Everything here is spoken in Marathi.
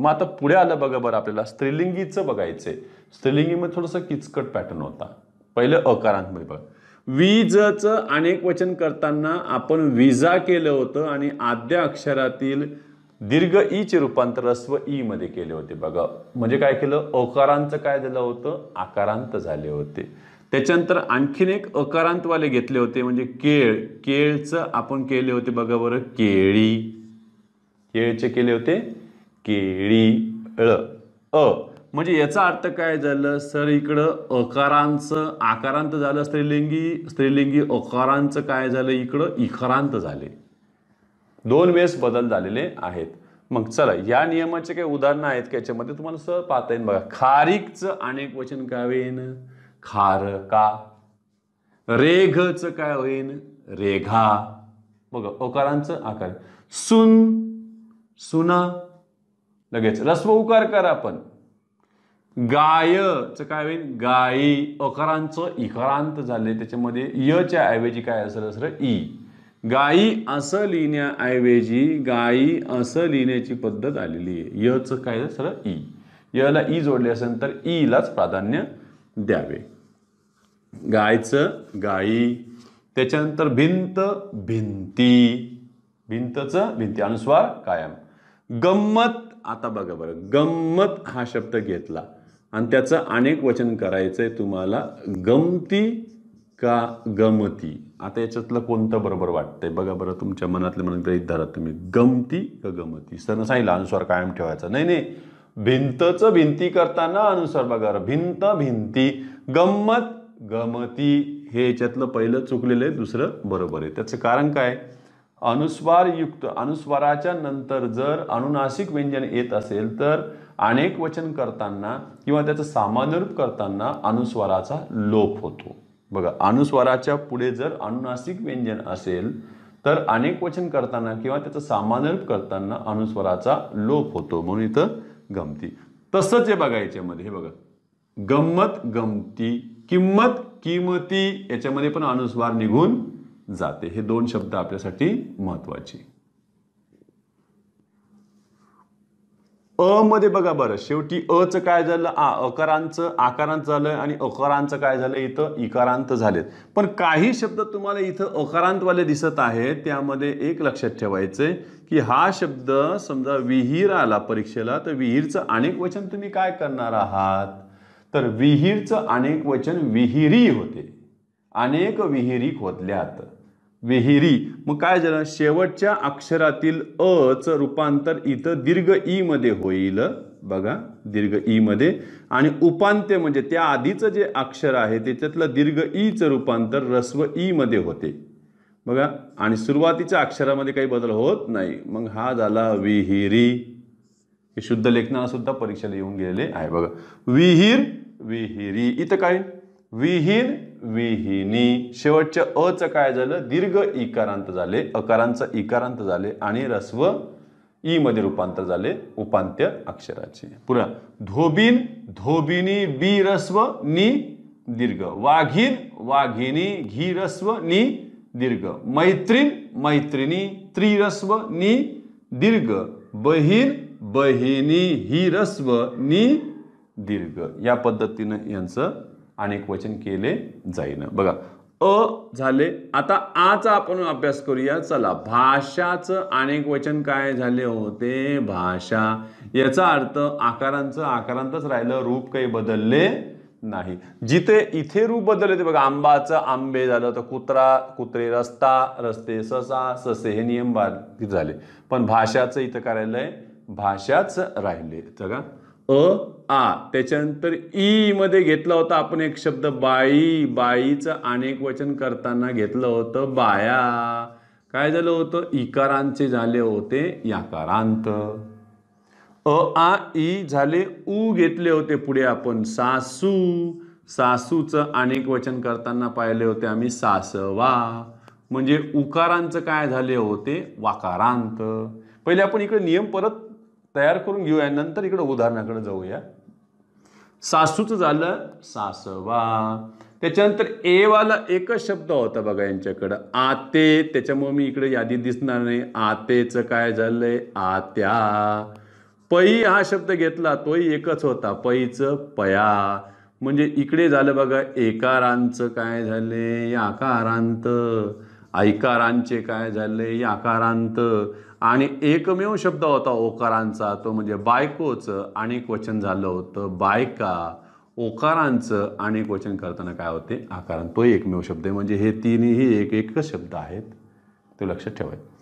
मग आता पुढे आलं बघा बरं आपल्याला स्त्रीलिंगीचं बघायचंय स्त्रीलिंगीमध्ये थोडंसं किचकट पॅटर्न होता पहिलं अकारांमध्ये बघ वीजचं अनेक वचन करताना आपण विजा केलं होतं आणि आद्या अक्षरातील दीर्घ ईचे रूपांतर स्व ई मध्ये केले होते बघा म्हणजे काय केलं अकारांत काय झालं होतं आकारांत झाले होते त्याच्यानंतर आणखीन एक अकारांतवाले घेतले होते म्हणजे केळ केळचं आपण केले होते बघा बरं केळी केळचे केले होते ळ अ म्हणजे याचा अर्थ काय झालं सर इकडं अकारांचं आकारांत झालं स्त्रीलिंगी स्त्रीलिंगी अकारांचं काय झालं इकडं इकारांत झाले दोन वेळेस बदल झालेले आहेत मग चला या नियमाचे काही उदाहरणं आहेत का याच्यामध्ये तुम्हाला सर पाहता येईल बघा खारीकचं अनेक वचन काय होईन खार का रेघचं काय होईन रेघा बघा अकारांचं आकार सुन सुना लगेच रस्व उकार करा आपण गायचं काय होईल गायी अकारांचं इकरांत झाले त्याच्यामध्ये यच्या ऐवजी काय असेल इ ई गायी असं लिहिण्याऐवजी गायी असं लिहिण्याची पद्धत आलेली आहे यचं काय सर ई यला इ जोडले असेल तर ईलाच प्राधान्य द्यावे गायचं गायी त्याच्यानंतर भिंत भिंती भिंतचं भिंती अनुस्वार कायम गंमत आता बघा बरं गंमत हा शब्द घेतला आणि त्याचं अनेक वचन करायचंय तुम्हाला गमती का गमती आता याच्यातलं कोणतं बरोबर वाटतंय बघा बरं तुमच्या मनातलं म्हणून गृहित धरा तुम्ही गमती का गमती सर सांगितलं अनुसार कायम ठेवायचा नाही नाही भिंतच भिंती करताना अनुसार बघा भिंत भिंती गंमत गमती हे याच्यातलं पहिलं चुकलेलं आहे दुसरं बरोबर आहे त्याचं कारण काय अनुस्वारयुक्त अनुस्वाराच्या नंतर जर अनुनासिक व्यंजन येत असेल तर अनेक वचन करताना किंवा त्याचं सामानरूप करताना अनुस्वाराचा लोप होतो बघा अनुस्वाराच्या पुढे जर अनुनासिक व्यंजन असेल तर अनेक वचन करताना किंवा त्याचं सामानरूप करताना अनुस्वाराचा लोप होतो म्हणून इथं गमती तसंच हे बघा याच्यामध्ये हे बघा गंमत गमती किंमत किमती याच्यामध्ये पण अनुस्वार निघून जाते हे दोन शब्द आपल्यासाठी महत्वाचे अ मध्ये बघा बरं शेवटी अचं काय झालं आ अकारांचं आकारांत झालं आणि अकारांचं काय झालं इथं इकारांत झालेत पण काही शब्द तुम्हाला इथं अकारांतवाले दिसत आहेत त्यामध्ये एक लक्षात ठेवायचं की हा शब्द समजा विहीर आला परीक्षेला तर विहीरचं अनेक वचन तुम्ही काय करणार आहात तर विहीरचं अनेक वचन विहिरी होते अनेक विहिरी खोदल्यात विहिरी मग काय झालं शेवटच्या अक्षरातील अ च रूपांतर इथं दीर्घ ई मध्ये होईल बघा दीर्घ ई मध्ये आणि उपांत्य म्हणजे त्या आधीचं जे अक्षर आहे त्याच्यातलं दीर्घ ईचं रूपांतर रस्व ई मध्ये होते बघा आणि सुरुवातीच्या अक्षरामध्ये काही बदल होत नाही मग हा झाला विहिरी हे शुद्ध लेखनाला सुद्धा परीक्षेला येऊन गेलेले आहे बघा विहीर विहिरी इथं काय विहीर विहिनी शेवटच्या च काय झालं दीर्घ इकारांत झाले अकारांचं इकारांत झाले आणि रस्व ई मध्ये रूपांतर झाले उपांत्य अक्षराचे पुरा धोबीन धोबिनी बी रस्व नी दीर्घ वाघीन वाघिनी घी रस्व नी दीर्घ मैत्रीण मैत्रिणी त्रिरस्व नी दीर्घ बहीण बहिणी ही रस्व नी दीर्घ या पद्धतीनं यांचं अनेक वचन केले जाईन बघा अ झाले आता आचा आपण अभ्यास करूया चला भाषाचं अनेक वचन काय झाले होते भाषा याचा अर्थ आकारांचं आकारांतच राहिलं रूप काही बदलले नाही जिथे इथे रूप बदलले ते बघा आंबाचं आंबे झालं तर कुत्रा कुत्रे रस्ता रस्ते ससा ससे हे नियम झाले पण भाषाचं इथं राहिलंय भाषाच राहिले का अ आ त्याच्यानंतर ई मध्ये घेतला होता आपण एक शब्द बाई बाईचं अनेक वचन करताना घेतलं होतं बाया काय झालं होतं इकारांचे झाले होते याकारांत अ आ ई झाले उ घेतले होते पुढे आपण सासू सासूचं अनेक वचन करताना पाहिले होते आम्ही सासवा म्हणजे उकारांचं काय झाले होते वाकारांत पहिले आपण इकडे नियम परत तयार करून घेऊया नंतर इकडं उदाहरणाकडे जाऊया सासूचं झालं सासवा त्याच्यानंतर एवाला एकच शब्द होता बघा यांच्याकडं आते त्याच्यामुळे मी इकडे यादी दिसणार नाही आतेचं काय झालंय आत्या पई हा शब्द घेतला तोही एकच होता पईचं पया म्हणजे इकडे झालं बघा एकारांचं काय झाले आकारांत ऐकारांचे काय झाले आकारांत आणि एकमेव शब्द होता ओकारांचा तो म्हणजे बायकोचं आणि वचन झालं होतं बायका ओकारांचं आणि वचन करताना काय होते आकारण तो एकमेव शब्द आहे म्हणजे हे तीनही एक एकच शब्द आहेत ते लक्षात ठेवायचं